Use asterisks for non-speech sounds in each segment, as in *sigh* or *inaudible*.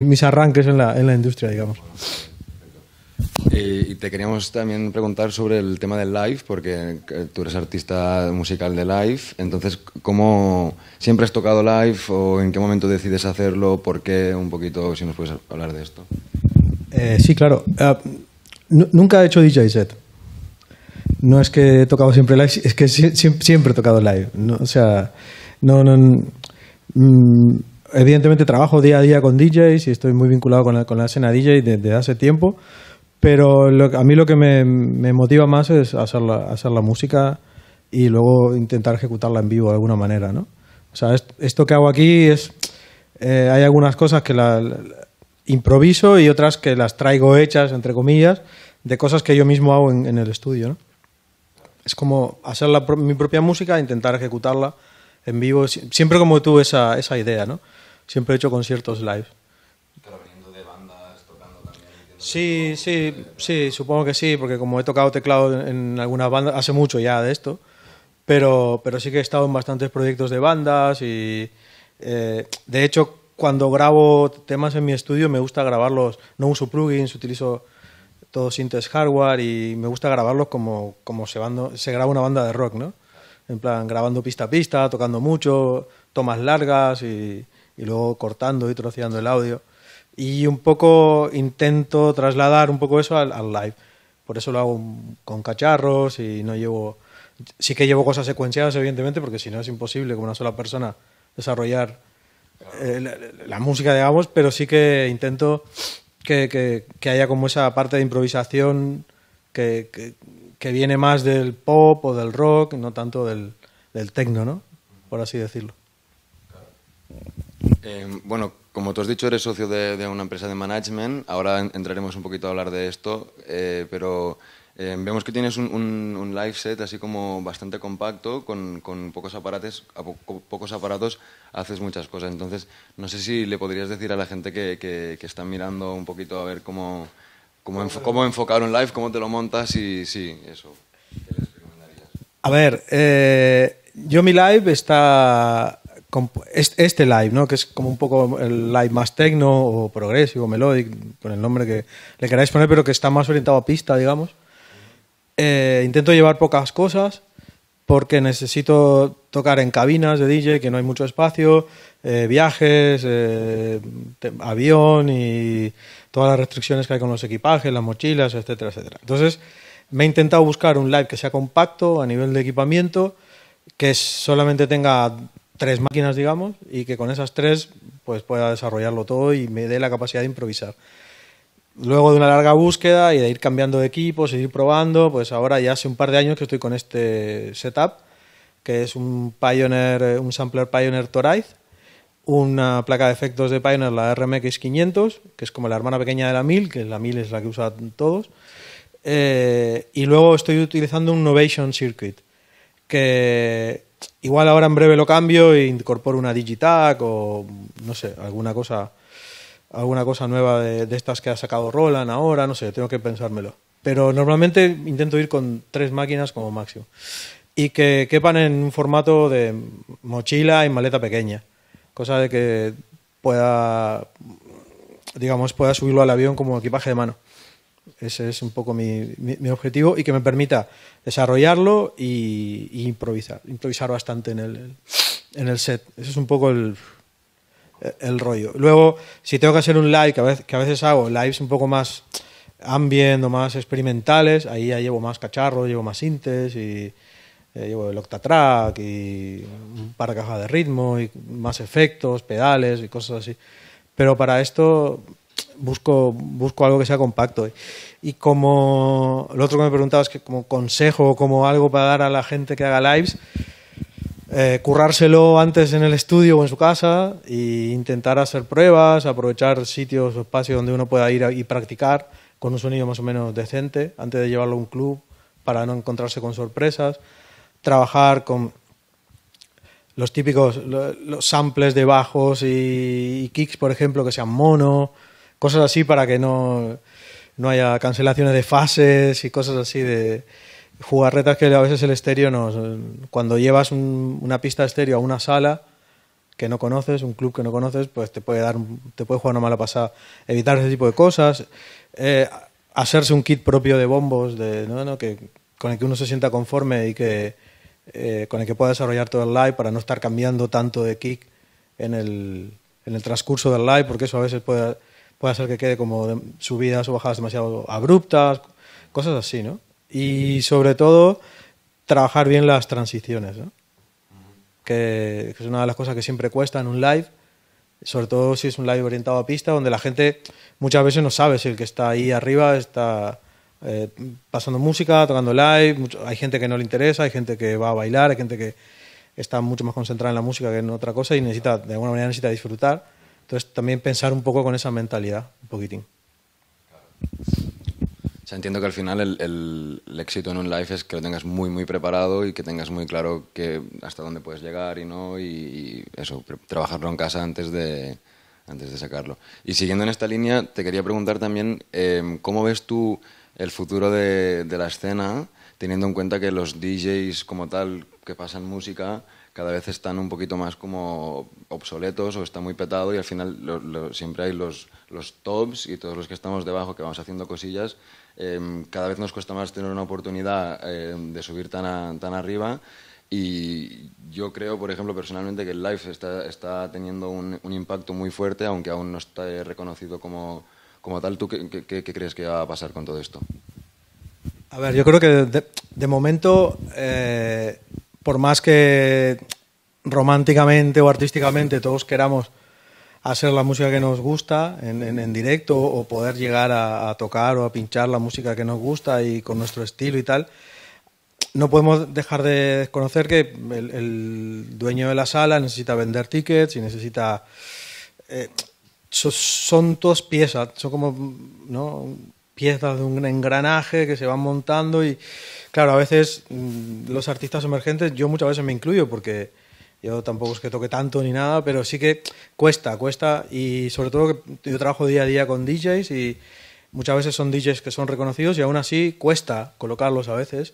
mis arranques en la, en la industria, digamos. Eh, y, te queríamos también preguntar sobre el tema del live, porque eh, tú eres artista musical de live. Entonces, ¿cómo siempre has tocado live o en qué momento decides hacerlo? ¿Por qué? Un poquito, si nos puedes hablar de esto. Eh, sí, claro. Ah, nunca he hecho DJ set. No es que he tocado siempre live, es que siempre, he tocado live. No, o sea, no, no. Mm, evidentemente trabajo día a día con DJs y estoy muy vinculado con la, con la escena DJ desde hace tiempo, pero a mí lo que me, motiva más es hacer la, hacer la, música y luego intentar ejecutarla en vivo de alguna manera, ¿no? esto que hago aquí es... Eh, hay algunas cosas que la, improviso y otras que las traigo hechas, entre comillas, de cosas que yo mismo hago en, el estudio, ¿no? Es como hacer mi propia música, e intentar ejecutarla en vivo. Siempre como tuve esa, esa idea, ¿no? Siempre he hecho conciertos live. Pero viniendo de bandas, tocando también. Sí, sí, sí, supongo que sí, porque como he tocado teclado en algunas bandas, hace mucho ya de esto, pero, pero sí que he estado en bastantes proyectos de bandas y eh, de hecho cuando grabo temas en mi estudio me gusta grabarlos, no uso plugins, utilizo todo sintes hardware y me gusta grabarlos como, como se, se graba una banda de rock, ¿no? en plan grabando pista a pista, tocando mucho, tomas largas y, y luego cortando y troceando el audio. Y un poco intento trasladar un poco eso al, live. Por eso lo hago con cacharros y no llevo... Sí que llevo cosas secuenciadas, evidentemente, porque si no es imposible como una sola persona desarrollar eh, la, música, digamos, pero sí que intento que, que, haya como esa parte de improvisación que que viene más del pop o del rock, no tanto del, tecno, ¿no? Por así decirlo. Eh, bueno, como tú has dicho, eres socio de, una empresa de management. Ahora entraremos un poquito a hablar de esto, eh, pero eh, vemos que tienes un, un, live set así como bastante compacto, con, pocos, aparatos, a pocos aparatos haces muchas cosas. Entonces, no sé si le podrías decir a la gente que, que, mirando un poquito a ver cómo, ¿Cómo, enfocar un live? ¿Cómo te lo montas? Y sí, eso. A ver, eh, yo mi live está... Este live, ¿no? que es como un poco el live más tecno o progresivo, melodic, con el nombre que le queráis poner, pero que está más orientado a pista, digamos. Eh, intento llevar pocas cosas, porque necesito tocar en cabinas de DJ, que no hay mucho espacio, eh, viajes, avión y todas las restricciones que hay con los equipajes, las mochilas, etcétera, etcétera. Entonces, me he intentado buscar un live que sea compacto a nivel de equipamiento, que solamente tenga tres máquinas, digamos, y que con esas tres pues pueda desarrollarlo todo y me dé la capacidad de improvisar. Luego de una larga búsqueda y de ir cambiando de equipos, ir probando, pues ahora ya hace un par de años que estoy con este setup, que es un Pioneer, eh, un sampler Pioneer Toride una placa de efectos de Pioneer, la RMX500, que es como la hermana pequeña de la 1000, que la 1000 es la que usan todos. Eh, y luego estoy utilizando un Novation Circuit, que igual ahora en breve lo cambio e incorporo una Digitac o no sé, alguna cosa, alguna cosa nueva de, de estas que ha sacado Roland ahora, no sé, tengo que pensármelo. Pero normalmente intento ir con tres máquinas como máximo y que quepan en un formato de mochila y maleta pequeña cosa de que pueda, digamos, pueda subirlo al avión como equipaje de mano. Ese es un poco mi, objetivo y que me permita desarrollarlo y, improvisar, improvisar bastante en el, en el set. Ese es un poco el, el rollo. Luego, si tengo que hacer un live, que a veces, hago lives un poco más ambient o más experimentales, ahí ya llevo más cacharros, llevo más sintes y, eh, llevo el octatrack y un par de cajas de ritmo y más efectos, pedales y cosas así. Pero para esto busco, busco algo que sea compacto. Y como lo otro que me preguntabas, es que como consejo, o como algo para dar a la gente que haga lives, eh, currárselo antes en el estudio o en su casa e intentar hacer pruebas, aprovechar sitios o espacios donde uno pueda ir y practicar con un sonido más o menos decente antes de llevarlo a un club para no encontrarse con sorpresas trabajar con los típicos los samples de bajos y, kicks, por ejemplo, que sean mono, cosas así para que no, haya cancelaciones de fases y cosas así de jugarretas que a veces el estéreo no... Cuando llevas una pista de estéreo a una sala que no conoces, un club que no conoces, pues te puede dar, te puede jugar una mala pasada. Evitar ese tipo de cosas, eh, hacerse un kit propio de bombos, de, ¿no? ¿no? Que, con el que uno se sienta conforme y que eh, con el que pueda desarrollar todo el live para no estar cambiando tanto de kick en el, transcurso del live, porque eso a veces puede, puede hacer que quede como subidas o bajadas demasiado abruptas, cosas así, ¿no? Y sobre todo, trabajar bien las transiciones, que es una de las cosas que siempre cuesta en un live, sobre todo si es un live orientado a pista, donde la gente muchas veces no sabe si el que está ahí arriba está eh, pasando música, tocando live. hay gente que no le interesa, hay gente que va a bailar, hay gente que está mucho más concentrada en la música que en otra cosa y necesita, de alguna manera necesita disfrutar. Entonces también pensar un poco con esa mentalidad, un poquitín. entiendo que al final el, éxito en un live es que lo tengas muy, muy preparado y que tengas muy claro que hasta dónde puedes llegar y no, y, eso, trabajarlo en casa antes de, antes de sacarlo. Y siguiendo en esta línea, te quería preguntar también, em, ¿cómo ves tú el futuro de, la escena, teniendo en cuenta que los DJs como tal que pasan música cada vez están un poquito más como obsoletos o están muy petados y al final siempre hay los, los tops y todos los que estamos debajo que vamos haciendo cosillas, em, cada vez nos cuesta más tener una oportunidad em, de subir tan, tan arriba y yo creo, por ejemplo, personalmente que el live está, está teniendo un, un impacto muy fuerte, aunque aún no está reconocido como como tal, ¿tú qué, crees que va a pasar con todo esto? A ver, yo creo que de, momento, eh, por más que románticamente o artísticamente todos queramos hacer la música que nos gusta en, directo o poder llegar a, tocar o a pinchar la música que nos gusta y con nuestro estilo y tal, no podemos dejar de conocer que el, dueño de la sala necesita vender tickets y necesita... Eh, son, son todas piezas, son como piezas de un engranaje que se van montando y claro, a veces mm, los artistas emergentes, yo muchas veces me incluyo porque yo tampoco es que toque tanto ni nada, pero sí que cuesta, cuesta y sobre todo que yo trabajo día a día con DJs y muchas veces son DJs que son reconocidos y aún así cuesta colocarlos a veces,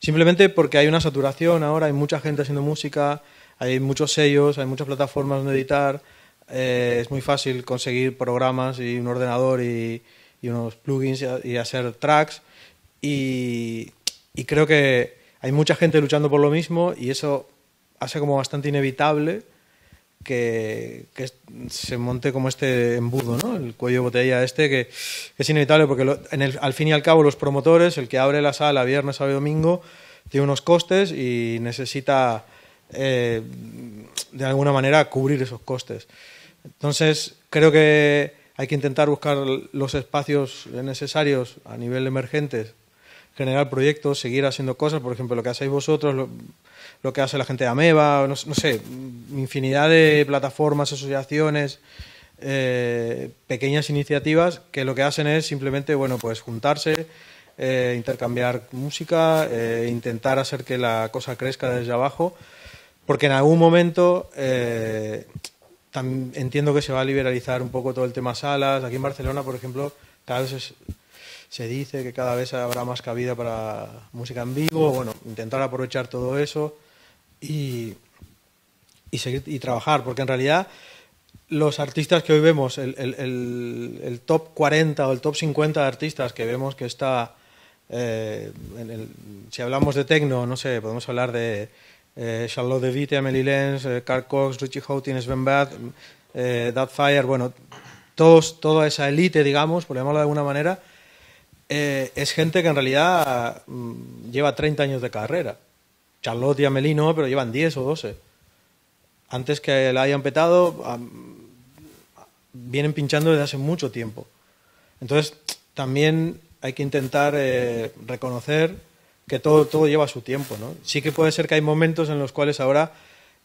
simplemente porque hay una saturación ahora, hay mucha gente haciendo música, hay muchos sellos, hay muchas plataformas donde editar eh, es muy fácil conseguir programas y un ordenador y, unos plugins y, hacer tracks. Y, creo que hay mucha gente luchando por lo mismo y eso hace como bastante inevitable que, se monte como este embudo, ¿no? El cuello de botella este que, es inevitable porque al fin y al cabo los promotores, el que abre la sala viernes, sábado y domingo, tiene unos costes y necesita eh, de alguna manera cubrir esos costes. Entonces, creo que hay que intentar buscar los espacios necesarios a nivel emergente, generar proyectos, seguir haciendo cosas, por ejemplo, lo que hacéis vosotros, lo, que hace la gente de Ameba, no, sé, infinidad de plataformas, asociaciones, eh, pequeñas iniciativas que lo que hacen es simplemente, bueno, pues juntarse, eh, intercambiar música, eh, intentar hacer que la cosa crezca desde abajo, porque en algún momento entiendo que se va a liberalizar un poco todo el tema salas. Aquí en Barcelona, por ejemplo, cada vez se dice que cada vez habrá más cabida para música en vivo. Bueno, intentar aprovechar todo eso y, seguir, y trabajar, porque en realidad los artistas que hoy vemos, el, top 40 o el top 50 de artistas que vemos que está, eh, si hablamos de tecno, no sé, podemos hablar de eh, Charlotte de Vite, Amelie Lenz, Carl eh, Cox, Richie Houghton, Sven Bath, eh, Fire, bueno, todos, toda esa élite, digamos, por llamarlo de alguna manera, eh, es gente que en realidad mm, lleva 30 años de carrera. Charlotte y Amelie no, pero llevan 10 o 12. Antes que la hayan petado, vienen pinchando desde hace mucho tiempo. Entonces, también hay que intentar reconocer que todo, todo lleva su tiempo, ¿no? Sí que puede ser que hay momentos en los cuales ahora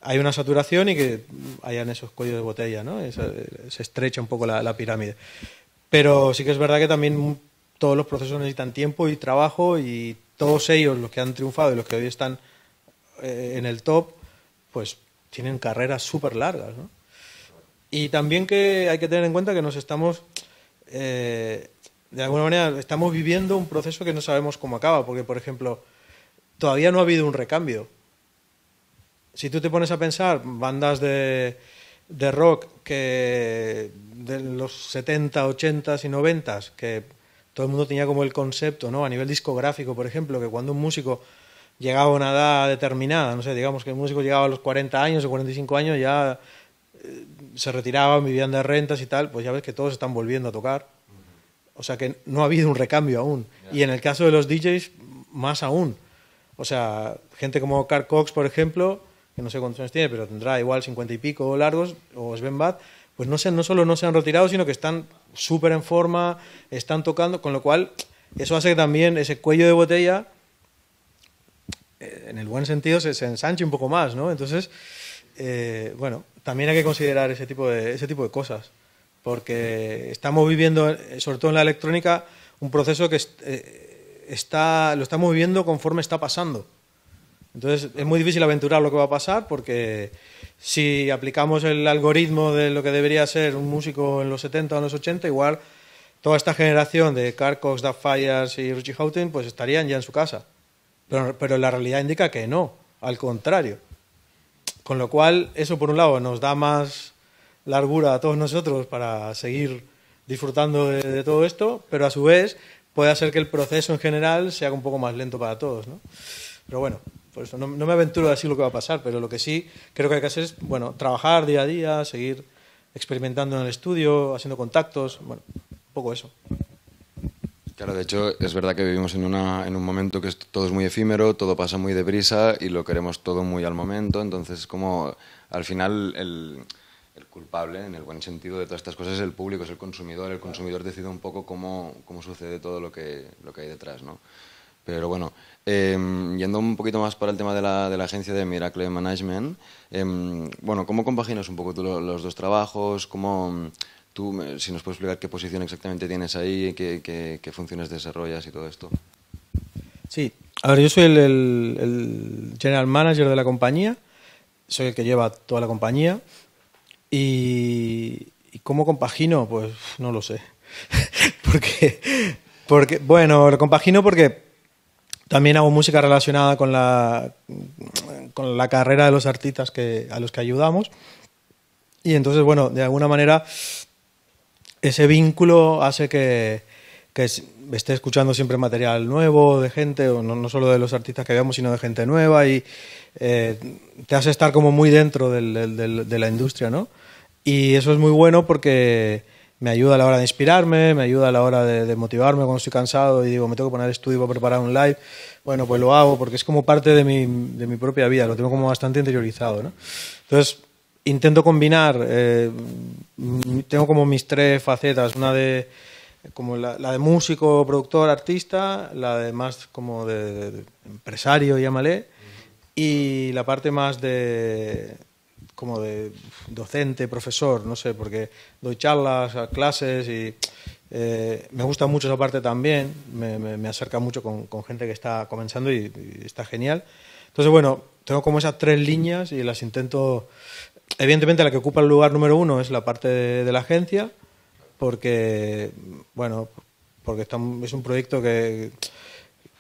hay una saturación y que hayan esos cuellos de botella, ¿no? se estrecha un poco la, pirámide. Pero sí que es verdad que también todos los procesos necesitan tiempo y trabajo y todos ellos, los que han triunfado y los que hoy están eh, en el top, pues tienen carreras súper largas, ¿no? Y también que hay que tener en cuenta que nos estamos... Eh, de alguna manera estamos viviendo un proceso que no sabemos cómo acaba, porque, por ejemplo, todavía no ha habido un recambio. Si tú te pones a pensar, bandas de, de rock que de los 70, 80 y 90 que todo el mundo tenía como el concepto, ¿no? A nivel discográfico, por ejemplo, que cuando un músico llegaba a una edad determinada, no sé, digamos que el músico llegaba a los 40 años o 45 años, ya eh, se retiraban, vivían de rentas y tal, pues ya ves que todos están volviendo a tocar. O sea que no ha habido un recambio aún. Y en el caso de los DJs, más aún. O sea, gente como Carl Cox, por ejemplo, que no sé cuántos años tiene, pero tendrá igual 50 y pico largos, o Sven Bad, pues no, se, no solo no se han retirado, sino que están súper en forma, están tocando, con lo cual eso hace que también ese cuello de botella, eh, en el buen sentido, se, ensanche un poco más, ¿no? Entonces, eh, bueno, también hay que considerar ese tipo de, ese tipo de cosas porque estamos viviendo, sobre todo en la electrónica, un proceso que eh, está, lo estamos viviendo conforme está pasando. Entonces es muy difícil aventurar lo que va a pasar porque si aplicamos el algoritmo de lo que debería ser un músico en los 70 o en los 80, igual toda esta generación de Carcox, Duff Fires y Richie Houghton pues estarían ya en su casa. pero la realidad indica que no, al contrario. Con lo cual, eso por un lado nos da más largura a todos nosotros para seguir disfrutando de, todo esto, pero a su vez puede hacer que el proceso en general sea un poco más lento para todos. ¿no? Pero bueno, por eso no, me aventuro a decir lo que va a pasar, pero lo que sí creo que hay que hacer es bueno, trabajar día a día, seguir experimentando en el estudio, haciendo contactos, bueno, un poco eso. Claro, de hecho es verdad que vivimos en, una, en un momento que es, todo es muy efímero, todo pasa muy deprisa y lo queremos todo muy al momento, entonces como al final el el culpable, en el buen sentido, de todas estas cosas es el público, es el consumidor. El consumidor decide un poco cómo, sucede todo lo que, lo que hay detrás, Pero bueno, em, yendo un poquito más para el tema de la, agencia de Miracle Management, em, bueno, ¿cómo compaginas un poco los, dos trabajos? ¿Cómo, tú, si nos puedes explicar qué posición exactamente tienes ahí, qué, funciones desarrollas y todo esto? Sí, a ver, yo soy el general manager de la compañía, soy el que lleva toda la compañía. Y, cómo compagino? Pues no lo sé. *laughs* porque, porque, bueno, lo compagino porque también hago música relacionada con la, con la carrera de los artistas a los que ayudamos. Y entonces, bueno, de alguna manera ese vínculo hace que, que esté escuchando siempre material nuevo de gente, o no, solo de los artistas que vemos, sino de gente nueva, y eh, te hace estar como muy dentro de la industria, ¿no? Y eso es muy bueno porque me ayuda a la hora de inspirarme, me ayuda a la hora de, motivarme cuando estoy cansado y digo, me tengo que poner estudio para preparar un live. Bueno, pues lo hago porque es como parte de mi, propia vida, lo tengo como bastante interiorizado. ¿no? Entonces, intento combinar, eh, tengo como mis tres facetas, una de como la, de músico, productor, artista, la de más como de empresario, llámale, y la parte más de como de docente, profesor, no sé, porque doy charlas, clases y eh, me gusta mucho esa parte también, me, acerca mucho con, gente que está comenzando y, está genial. Entonces, bueno, tengo como esas tres líneas y las intento... Evidentemente la que ocupa el lugar número uno es la parte de, la agencia, porque, bueno, porque es un proyecto que,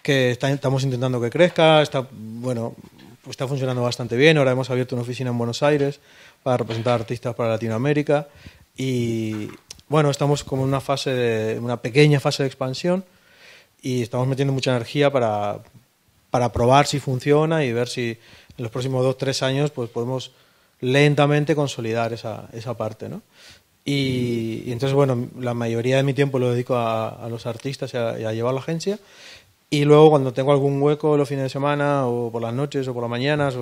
que estamos intentando que crezca, está, bueno, pues está funcionando bastante bien. Ahora hemos abierto una oficina en Buenos Aires para representar artistas para Latinoamérica y bueno, estamos como en una fase, de, una pequeña fase de expansión y estamos metiendo mucha energía para, para probar si funciona y ver si en los próximos dos, tres años pues podemos lentamente consolidar esa, esa parte, ¿no? Y, entonces, bueno, la mayoría de mi tiempo lo dedico a, a los artistas a, y a, llevar la agencia. Y luego cuando tengo algún hueco los fines de semana o por las noches o por las mañanas,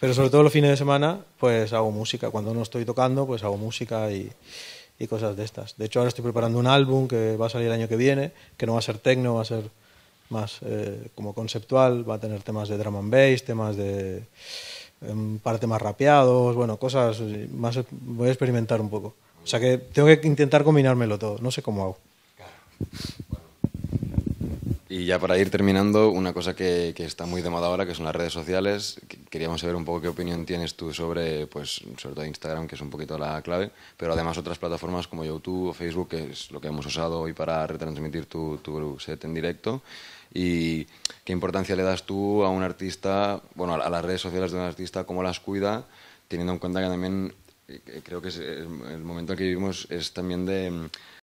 pero sobre todo los fines de semana, pues hago música. Cuando no estoy tocando, pues hago música y, cosas de estas. De hecho, ahora estoy preparando un álbum que va a salir el año que viene, que no va a ser techno, va a ser más eh, como conceptual, va a tener temas de drum and bass, temas de un parte rapeados, bueno, cosas más voy a experimentar un poco. O sea que tengo que intentar combinármelo todo, no sé cómo hago. Y ya para ir terminando, una cosa que, que, está muy de moda ahora, que son las redes sociales. Queríamos saber un poco qué opinión tienes tú sobre, pues, sobre todo Instagram, que es un poquito la clave, pero además otras plataformas como YouTube o Facebook, que es lo que hemos usado hoy para retransmitir tu, tu set en directo. ¿Y qué importancia le das tú a un artista, bueno, a, las redes sociales de un artista, cómo las cuida, teniendo en cuenta que también eh, creo que el momento en que vivimos es también de